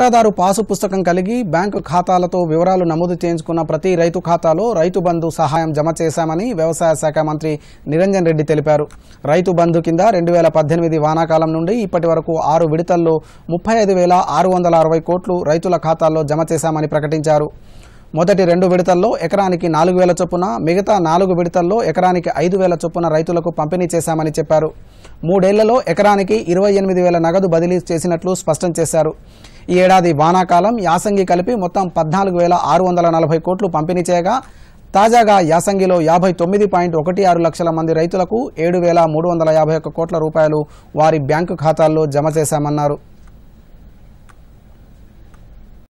ఖాతాదారు పాసు పుస్తకం కలిగి బ్యాంకు ఖాతాలతో వివరాలు నమోదు చేయించుకున్న ప్రతి రైతు ఖాతాలో రైతు బంధు సహాయం జమ చేశామని వ్యవసాయ శాఖ మంత్రి నిరంజన్ రెడ్డి తెలిపారు రైతు బంధు కింద రెండు వేల పద్దెనిమిది వానాకాలం నుండి ఇప్పటి వరకు ఆరు విడతల్లో ముప్పై ఐదు వేల ఆరు వందల అరవై కోట్లు రైతుల ఖాతాల్లో జమ చేశామని ప్రకటించారు మొదటి రెండు విడతల్లో ఎకరానికి నాలుగు వేల చొప్పున మిగతా నాలుగు విడతల్లో ఎకరానికి ఐదు వేల చొప్పున రైతులకు పంపిణీ చేశామని చెప్పారు మూడేళ్లలో ఎకరానికి ఇరవై ఎనిమిది వేల నగదు బదిలీ చేసినట్లు స్పష్టం చేశారు ఈ ఏడాది వానాకాలం యాసంగి కలిపి మొత్తం పద్నాలుగు వేల ఆరు వందల నలభై కోట్లు పంపిణీ చేయగా తాజాగా యాసంగిలో యాభై తొమ్మిది పాయింట్ ఒకటి ఆరు లక్షల మంది రైతులకు ఏడు వేల మూడు వందల యాభై ఒక్క కోట్ల రూపాయలు వారి బ్యాంకు ఖాతాల్లో జమ చేశామన్నారు